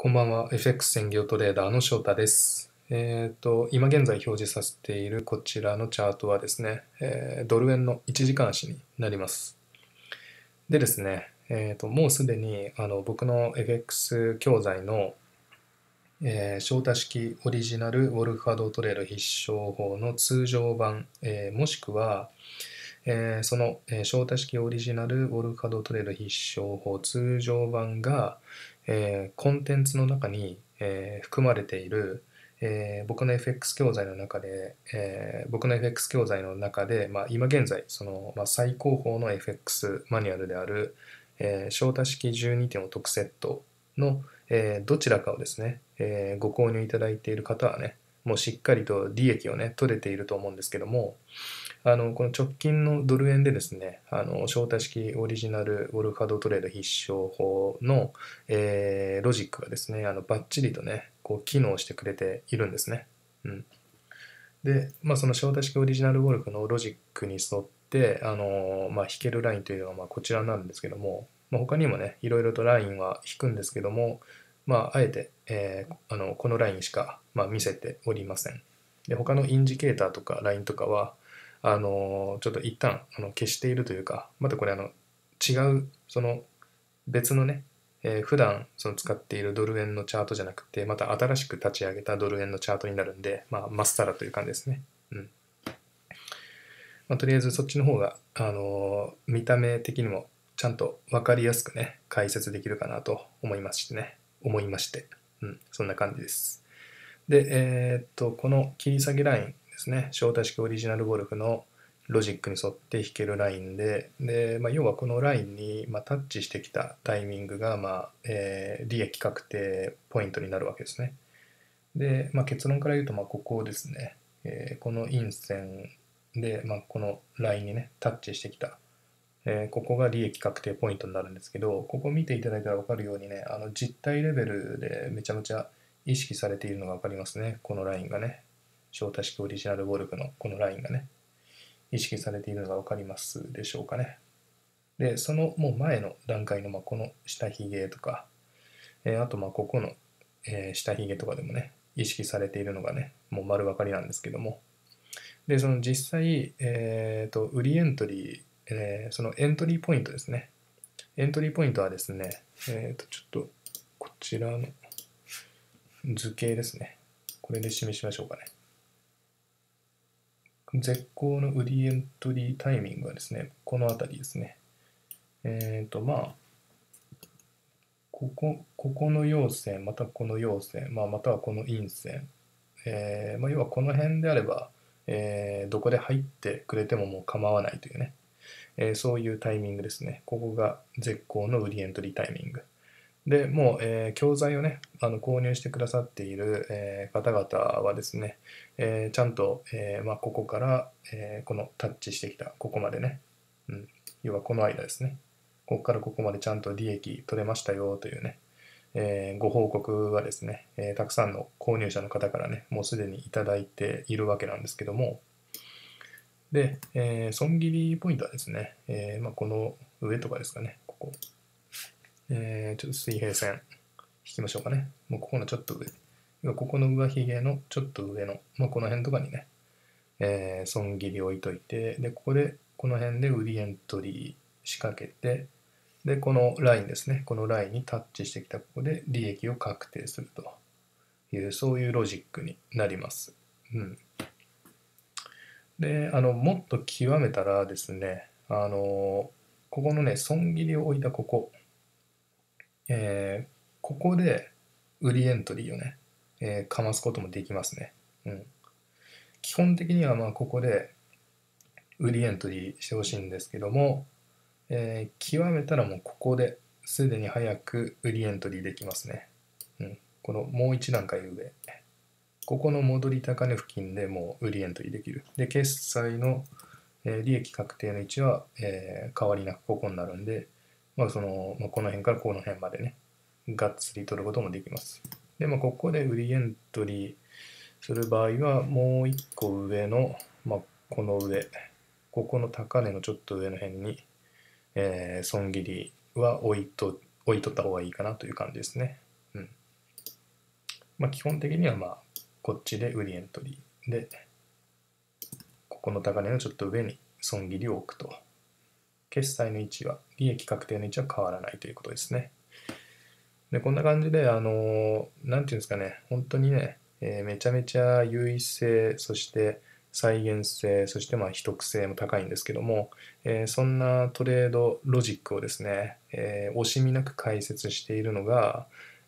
こんばんは。FX 専業トレーダーの翔太です。えっ、ー、と、今現在表示させているこちらのチャートはですね、えー、ドル円の1時間足になります。でですね、えっ、ー、と、もうすでにあの僕の FX 教材の、えー、翔太式オリジナルウォルファドトレード必勝法の通常版、えもしくは、えその、えー、翔太式オリジナルウォルファドトレード必勝法通常版が、えー、コンテンツの中に、えー、含まれている、えー、僕の FX 教材の中で、えー、僕の FX 教材の中で、まあ、今現在、その、まあ、最高峰の FX マニュアルである、えー、小多式12点を得セットの、えー、どちらかをですね、えー、ご購入いただいている方はね、もうしっかりと利益をね、取れていると思うんですけども、あのこの直近のドル円でですね、あの招待式オリジナルウォルフードトレード必勝法の、えー、ロジックがですね、あのバッチリとね、こう機能してくれているんですね。うん、で、まあ、その招待式オリジナルウォルフのロジックに沿って、あのまあ、引けるラインというのはまこちらなんですけども、まあ、他にもね、いろいろとラインは引くんですけども、まあ、あえて、えー、あのこのラインしか、ま見せておりません。で他のインジケーターとかラインとかは、あのちょっと一旦あの消しているというかまたこれあの違うその別のね、えー、普段その使っているドル円のチャートじゃなくてまた新しく立ち上げたドル円のチャートになるんで、まあ、まっさらという感じですね。うんまあ、とりあえずそっちの方が、あの見た目的にもちゃんと分かりやすくね解説できるかなと思いましてね思いまして、うん、そんな感じです。で、えー、っとこの切り下げラインですね招待式オリジナルゴルフのロジックに沿って弾けるラインでで、まあ、要はこのラインに、まあ、タッチしてきたタイミングが、まあえー、利益確定ポイントになるわけですね。で、まあ、結論から言うと、まあ、ここですね、えー、この陰線で、まあ、このラインにねタッチしてきた、えー、ここが利益確定ポイントになるんですけどここ見ていただいたら分かるようにねあの実体レベルでめちゃめちゃ意識されているのが分かりますねこのラインがね招待式オリジナルゴルフのこのラインがね、意識されているのが分かりますでしょうかね。で、そのもう前の段階の、まあ、この下髭とか、えー、あとまここの、えー、下髭とかでもね、意識されているのがね、もう丸分かりなんですけども。で、その実際、えっ、ー、と、売りエントリー、えー、そのエントリーポイントですね。エントリーポイントはですね、えっ、と、ちょっと、こちらの図形ですね。これで示しましょうかね。絶好の売りエントリータイミングはですね、この辺りですね。えっ、ー、と、まあ、ここ、ここの陽線、またこの陽線、まあ、またはこの陰線。えー、まあ、要はこの辺であれば、えー、どこで入ってくれてももう構わないというね、えそういうタイミングですね。ここが絶好の売りエントリータイミング。で、もう、えー、教材をね、あの購入してくださっている、えー、方々はですね、えー、ちゃんと、えまあ、ここから、えこのタッチしてきた、ここまでね、うん、要はこの間ですね、ここからここまでちゃんと利益取れましたよというね、えご報告はですね、えたくさんの購入者の方からね、もうすでにいただいているわけなんですけども、で、え損切りポイントはですね、えまあ、この上とかですかね、ここ。えー、ちょっと水平線引きましょうかね。もうここのちょっと上。今ここの上髭のちょっと上の、まあ、この辺とかにね、えー、損切り置いといて、で、ここで、この辺で売りエントリー仕掛けて、で、このラインですね。このラインにタッチしてきたここで利益を確定するという、そういうロジックになります。うん。で、あの、もっと極めたらですね、あの、ここのね、損切りを置いたここ、えー、ここで売りエントリーをね、えー、かますこともできますね。うん。基本的にはまあここで売りエントリーしてほしいんですけども、えー、極めたらもうここですでに早く売りエントリーできますね。うん。このもう一段階上。ここの戻り高値付近でもう売りエントリーできる。で、決済の利益確定の位置は、え変わりなくここになるんで、まあ、その、まあ、この辺からこの辺までね、がっつり取ることもできます。で、まあ、ここで売りエントリーする場合は、もう一個上の、まあ、この上、ここの高値のちょっと上の辺に、えー、損切りは置いと、置いとった方がいいかなという感じですね。うん。まあ、基本的には、まあ、こっちで売りエントリーで、ここの高値のちょっと上に損切りを置くと。決済の位置は、利益確定の位置は変わらないということですね。で、こんな感じで、あの、なんていうんですかね、本当にね、えー、めちゃめちゃ優位性、そして再現性、そしてまあ秘匿性も高いんですけども、えー、そんなトレードロジックをですね、えー、惜しみなく解説しているのが、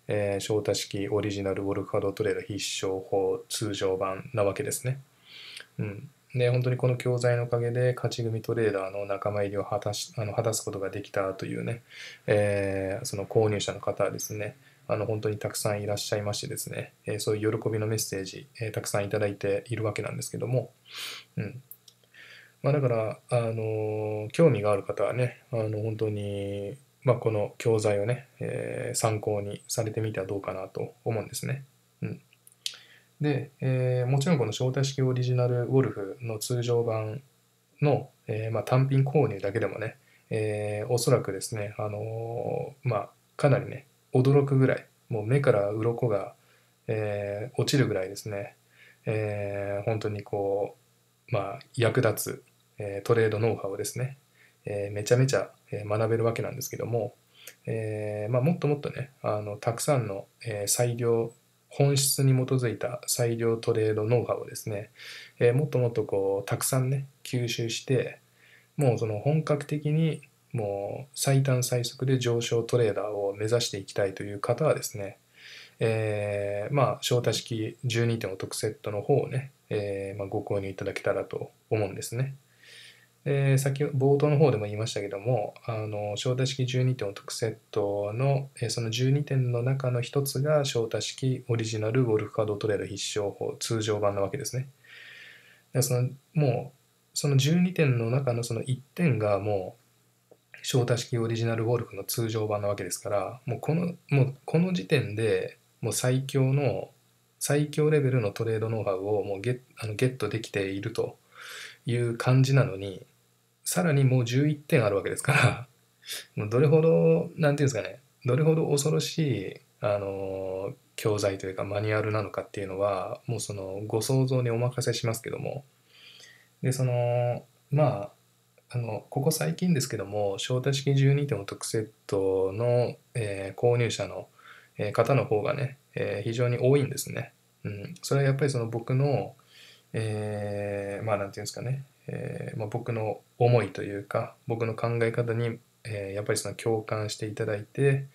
えー、翔太式オリジナルウォルカードトレード必勝法通常版なわけですね。うん、で、本当にこの教材のおかげで、勝ち組トレーダーの仲間入りを果たしあの果たすことができたというね、えー、その購入者の方はですね、あの本当にたくさんいらっしゃいましてですね、えー、そういう喜びのメッセージ、えー、たくさんいただいているわけなんですけども、うん。まあ、だから、あの興味がある方はね、あの本当に、まあ、この教材をね、え参考にされてみてはどうかなと思うんですね。で、えー、もちろんこの招待式オリジナルウォルフの通常版の、えー、まあ、単品購入だけでもね、えー、おそらくですね、あのまあ、かなりね、驚くぐらい、もう目から鱗が、え落ちるぐらいですね、え本当にこう、まあ、役立つ、えトレードノウハウをですね、えめちゃめちゃ学べるわけなんですけども、えまあ、もっともっとね、あのたくさんの、え裁量本質に基づいた裁量トレードノウハウをですね、えー、もっともっとこうたくさんね吸収してもうその本格的にもう最短最速で上昇トレーダーを目指していきたいという方はですね、えー、まあ招待式12.5特セットの方をね、えー、まあ、ご購入いただけたらと思うんですね。で先冒頭の方でも言いましたけどもあの小多式12点を特セットのその12点の中の一つが小太式オリジナルゴルフカードトレード必勝法通常版なわけですねでそのもうその12点の中のその1点がもう小太式オリジナルゴルフの通常版なわけですからもうこのもうこの時点でもう最強の最強レベルのトレードノウハウをもうゲあのゲットできているという感じなのにさらにもう11点あるわけですから、もうどれほど、なんていうんですかね、どれほど恐ろしい、あの、教材というかマニュアルなのかっていうのは、もうその、ご想像にお任せしますけども、で、その、まあ、あの、ここ最近ですけども、招待式12点の特セットの、えー、購入者の、えー、方の方がね、えー、非常に多いんですね。うん。それはやっぱりその僕の、えー、まあなんていうんですかね、えー、まあ、僕の思いというか僕の考え方に、えー、やっぱりその共感していただいて、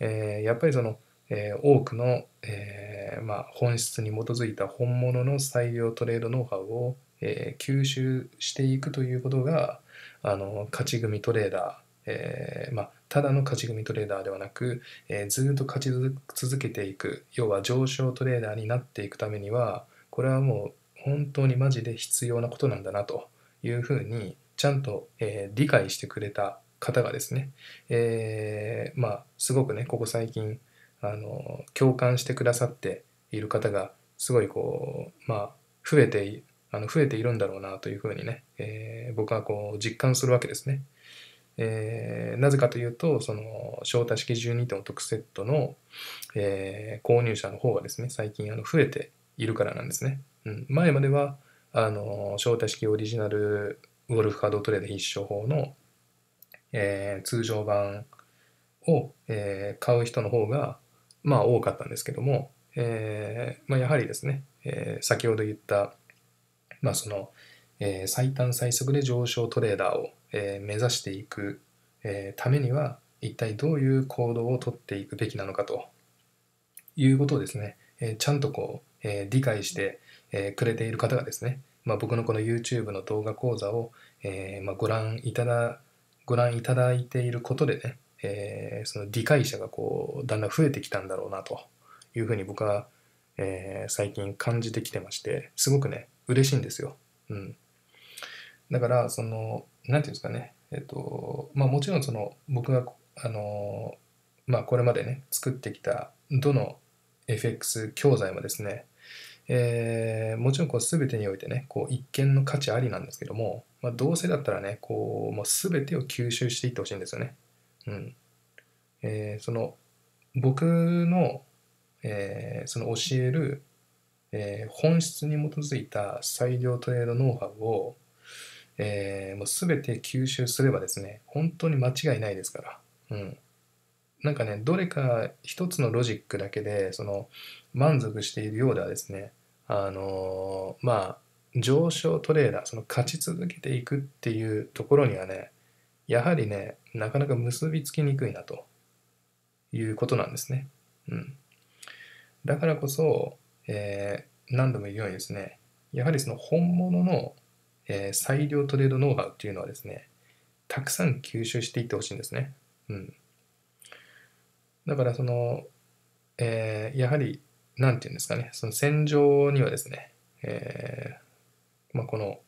えー、やっぱりその、え多くの、えまあ、本質に基づいた本物の採用トレードノウハウを、え吸収していくということがあの勝ち組トレーダー、えまあ、ただの勝ち組トレーダーではなく、えずっと勝ち続けていく要は上昇トレーダーになっていくためにはこれはもう本当にマジで必要なことなんだなというふうにちゃんと、えー、理解してくれた方がですね、えー、まあすごくねここ最近あの共感してくださっている方がすごいこうまあ増えてあの増えているんだろうなというふうにね、えー、僕はこう実感するわけですね。えー、なぜかというと、その、招待式12点の得セットの、えー、購入者の方がですね、最近あの増えているからなんですね。うん、前までは、あの招待式オリジナルゴルフカードトレード必勝法の、えー、通常版を、えー、買う人の方が、まあ、多かったんですけども、えーまあ、やはりですね、えー、先ほど言った、まあそのえー、最短最速で上昇トレーダーを、えー、目指していく、えー、ためには一体どういう行動をとっていくべきなのかということをですね、えー、ちゃんとこうえー、理解して、えー、くれている方がですね、まあ、僕のこの YouTube の動画講座を、えー、まあ、ご覧いただご覧いただいていることでね、えその理解者がこうだんだん増えてきたんだろうなというふうに僕は、え最近感じてきてましてすごくね嬉しいんですよ。うん、だからその何て言うんですかねえっとまあもちろんその僕があのまあこれまでね作ってきたどの FX 教材もですねえー、もちろんこう全てにおいてねこう一見の価値ありなんですけども、まあ、どうせだったらねこうもう全てを吸収していってほしいんですよね。うんえー、その僕の,、えー、その教える、えー、本質に基づいた裁量トレードノウハウを、えー、もう全て吸収すればですね本当に間違いないですから。うんなんかね、どれか一つのロジックだけで、その、満足しているようではですね、あのまあ上昇トレーダーその勝ち続けていくっていうところにはねやはりねなかなか結びつきにくいなということなんですね。うん、だからこそ、えー、何度も言うようにですねやはりその本物の、えー、最良トレードノウハウっていうのはですねたくさん吸収していってほしいんですね。うん、だからその、えー、やはりなんていうんですかね、その戦場にはですね、えー、まあ、この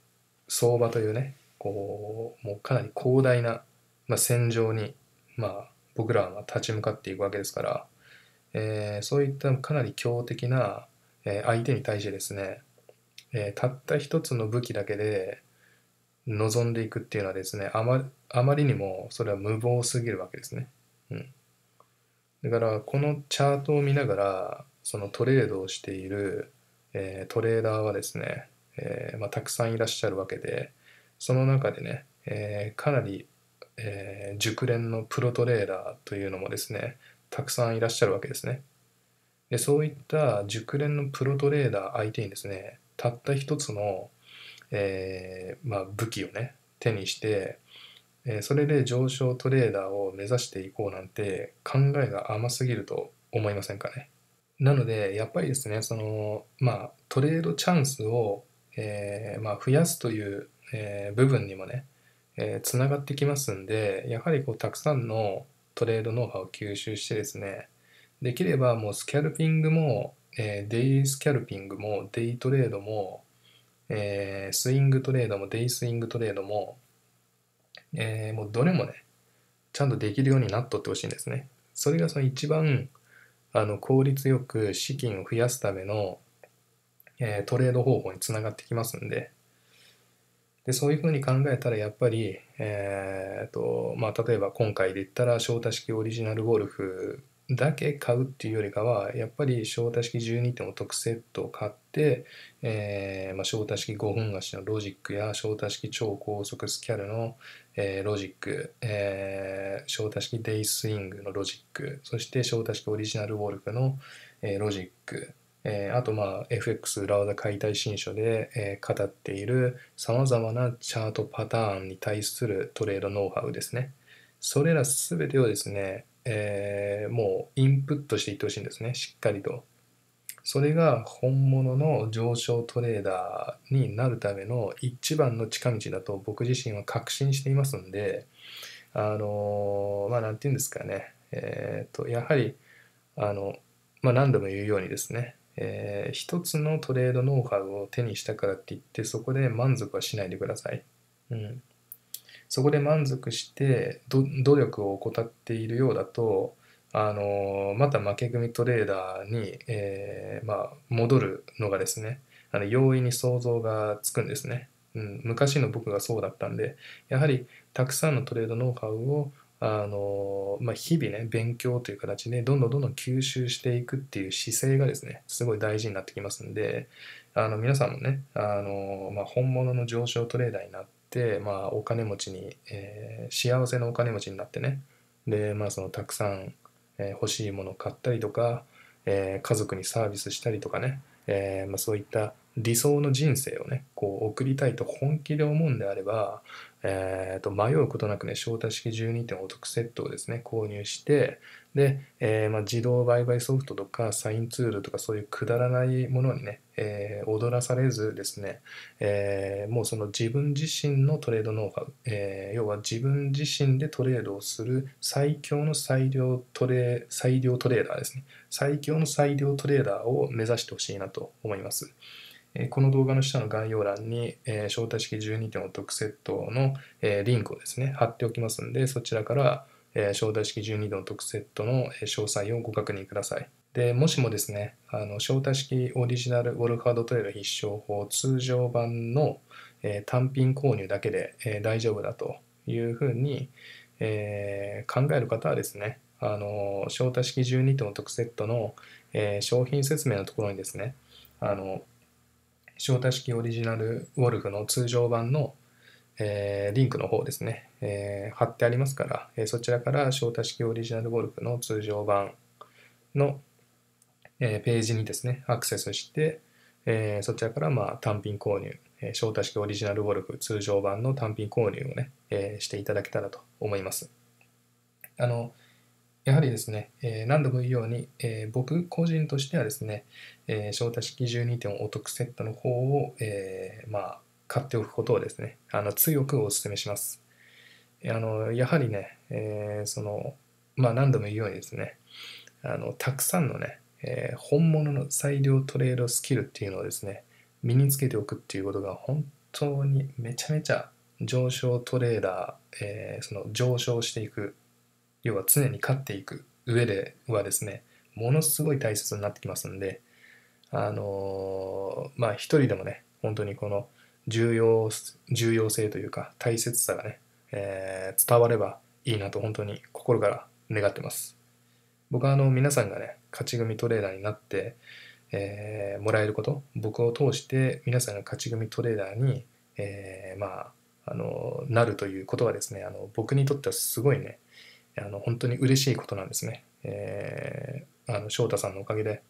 相場というね、こう、もうかなり広大な、まあ、戦場に、まあ、僕らは立ち向かっていくわけですから、えー、そういったかなり強敵な相手に対してですね、えー、たった一つの武器だけで臨んでいくっていうのはですねあまあまりにもそれは無謀すぎるわけですね。うん、だからこのチャートを見ながらそのトレードをしている、えー、トレーダーはですね、えー、まあ、たくさんいらっしゃるわけで、その中でね、えー、かなり、え熟練のプロトレーダーというのもですね、たくさんいらっしゃるわけですね。でそういった熟練のプロトレーダー相手にですね、たった一つの、えまあ、武器をね、手にして、えそれで上昇トレーダーを目指していこうなんて考えが甘すぎると思いませんかね。なので、やっぱりですね、その、まあ、トレードチャンスを、えー、まあ、増やすという、えー、部分にもね、えー、つながってきますんで、やはりこう、たくさんのトレードノウハウを吸収してですね、できればもうスキャルピングも、えデイスキャルピングも、デイトレードも、えスイングトレードも、デイスイングトレードも、えもうどれもね、ちゃんとできるようになっとってほしいんですね。それがその一番、あの効率よく資金を増やすための、えー、トレード方法につながってきますんででそういうふうに考えたらやっぱり、えーとまあ、例えば今回で言ったら翔太式オリジナルゴルフだけ買うっていうよりかはやっぱり翔太式12点を特セットを買って、えーまあ、招太式5分足のロジックや翔太式超高速スキャルの、えー、ロジック、えー、小多式デイスイングのロジック、そして翔太式オリジナルウォルクの、えー、ロジック、えー、あと、まあ、FX ラウダ解体新書で、えー、語っている様々なチャートパターンに対するトレードノウハウですね。それらすべてをですね、えー、もうインプットしていってほしいんですね、しっかりと。それが本物の上昇トレーダーになるための一番の近道だと僕自身は確信していますんで、あのまあ何て言うんですかね、えっ、ー、と、やはり、あの、まあ、何度も言うようにですね、えー、一つのトレードノウハウを手にしたからって言って、そこで満足はしないでください。うん。そこで満足して、努力を怠っているようだと、あのまた負け組トレーダーに、えー、まあ、戻るのがですねあの容易に想像がつくんですね、うん、昔の僕がそうだったんでやはりたくさんのトレードノウハウをあのまあ、日々ね勉強という形でどんどんどんどん吸収していくっていう姿勢がですねすごい大事になってきますんであの皆さんもねあの、まあ、本物の上昇トレーダーになって、まあ、お金持ちに、えー、幸せのお金持ちになってねでまあそのたくさんえ欲しいものを買ったりとか、え家族にサービスしたりとかね、えまそういった理想の人生をね、こう送りたいと本気で思うんであれば、えー、と迷うことなくね、招待式12点お得セットをですね、購入して、で、えー、まあ、自動売買ソフトとかサインツールとかそういうくだらないものにね、えー、踊らされずですね、えー、もうその自分自身のトレードノウハウ、え要は自分自身でトレードをする最強の最良トレ最良トレーダーですね、最強の最良トレーダーを目指してほしいなと思います。この動画の下の概要欄に、え招待式12点を特セットの、えリンクをですね、貼っておきますので、そちらから、え招待式12点を特セットの詳細をご確認ください。で、もしもですね、あの招待式オリジナルウォルフードトレール必勝法通常版の、え単品購入だけで、え大丈夫だというふうに、え考える方はですね、あの招待式12点を特セットの、え商品説明のところにですね、あの招待式オリジナルウォルフの通常版の、えー、リンクの方ですね、えー、貼ってありますから、えー、そちらから招待式オリジナルウォルフの通常版の、えページにですね、アクセスして、えそちらからまあ単品購入、え招待式オリジナルウォルフ通常版の単品購入をね、えしていただけたらと思います。あの、やはりですね、え何度も言うように、え僕個人としてはですね、え招待式12点お得セットの方を、えまあ、買っておくことをですね、あの強くお勧めします。あのやはりね、えその、まあ、何度も言うようにですね、あのたくさんのね、え本物の裁量トレードスキルっていうのをですね、身につけておくっていうことが本当にめちゃめちゃ上昇トレーダー、えー、その上昇していく要は常に勝っていく上ではですね、ものすごい大切になってきますんで、あのー、まあ一人でもね、本当にこの重要、重要性というか大切さがね、えー、伝わればいいなと本当に心から願ってます。僕はあの皆さんがね、勝ち組トレーダーになって、えー、もらえること、僕を通して皆さんが勝ち組トレーダーに、えー、まあ、あの、なるということはですね、あの僕にとってはすごいね、あの本当に嬉しいことなんですね。えー、あの翔太さんのおかげで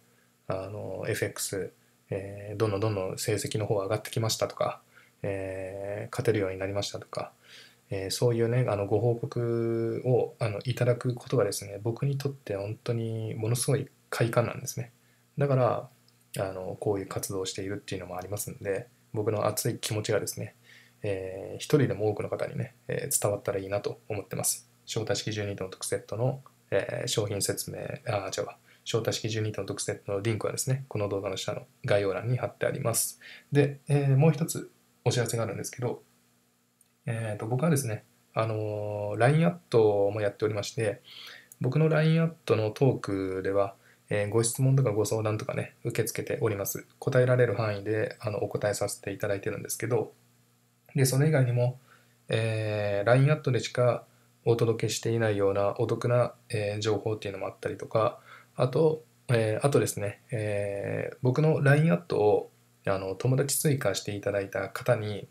あの FX、えー、どんどんどんどん成績の方が上がってきましたとか、えー、勝てるようになりましたとか、えー、そういうねあのご報告をあのいただくことがですね僕にとって本当にものすごい快感なんですねだからあのこういう活動をしているっていうのもありますんで僕の熱い気持ちがですね、えー、一人でも多くの方にね、えー、伝わったらいいなと思ってます翔太式12トン特セットの、えー、商品説明、あ、違う翔太式12トン特セットのリンクはですね、この動画の下の概要欄に貼ってあります。で、えー、もう一つお知らせがあるんですけど、えっ、ー、と、僕はですね、あの LINE アットもやっておりまして、僕の LINE アットのトークでは、えご質問とかご相談とかね、受け付けております。答えられる範囲であのお答えさせていただいてるんですけど、で、それ以外にも、えー、LINE アットでしかお届けしていないようなお得な、えー、情報っていうのもあったりとか、あと、えー、あとですね、えー、僕の LINE アットをあの友達追加していただいた方に、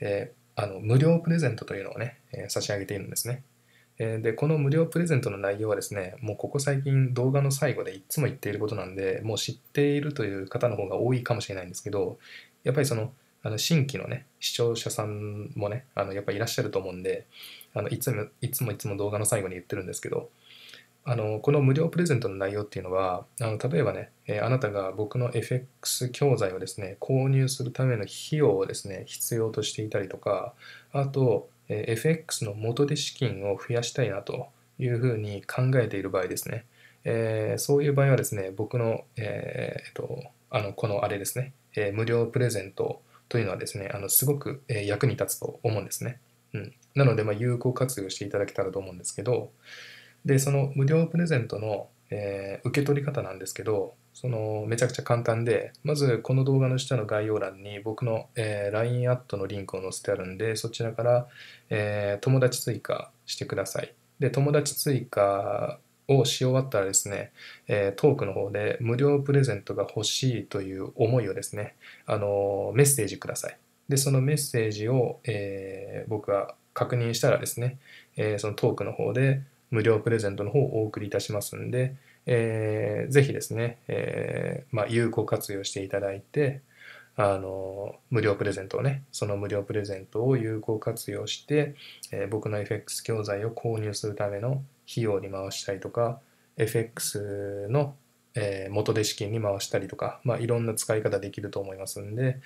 えあの無料プレゼントというのをね、え差し上げているんですね。えで、この無料プレゼントの内容はですね、もうここ最近動画の最後でいつも言っていることなんで、もう知っているという方の方が多いかもしれないんですけど、やっぱりそのあの新規のね視聴者さんもねあのやっぱいらっしゃると思うんであのいつもいつもいつも動画の最後に言ってるんですけどあのこの無料プレゼントの内容っていうのはあの例えばね、えー、あなたが僕の FX 教材をですね購入するための費用をですね必要としていたりとかあと、えー、FX の元で資金を増やしたいなというふうに考えている場合ですね、えー、そういう場合はですね僕の、えー、えっとあのこのあれですね、え無料プレゼントというのはですね、あのすごく、え役に立つと思うんですね。うん、なので、ま有効活用していただけたらと思うんですけど、で、その無料プレゼントの、えー、受け取り方なんですけど、そのめちゃくちゃ簡単で、まずこの動画の下の概要欄に僕の、えー、LINE アットのリンクを載せてあるんで、そちらから、えー、友達追加してください。で、友達追加をし終わったらですね、えトークの方で無料プレゼントが欲しいという思いをですね、あのメッセージください。で、そのメッセージを、え僕が確認したらですね、えそのトークの方で無料プレゼントの方をお送りいたしますんで、えー、ぜひですね、えー、まあ、有効活用していただいて、あの無料プレゼントをね、その無料プレゼントを有効活用して、えー、僕の FX 教材を購入するための費用に回したりとか FX のえ元手資金に回したりとか、まあ、いろんな使い方できると思いますんで、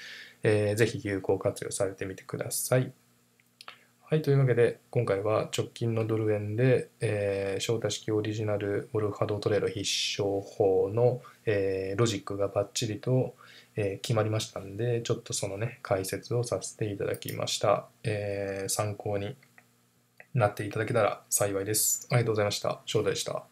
えー、ぜひ有効活用されてみてください。はい、というわけで、今回は直近のドル円で、えー、招待式オリジナルオルファドトレード必勝法の、えー、ロジックがバッチリと、えー、決まりましたんで、ちょっとそのね、解説をさせていただきました。えー、参考になっていただけたら幸いです。ありがとうございました。翔太でした。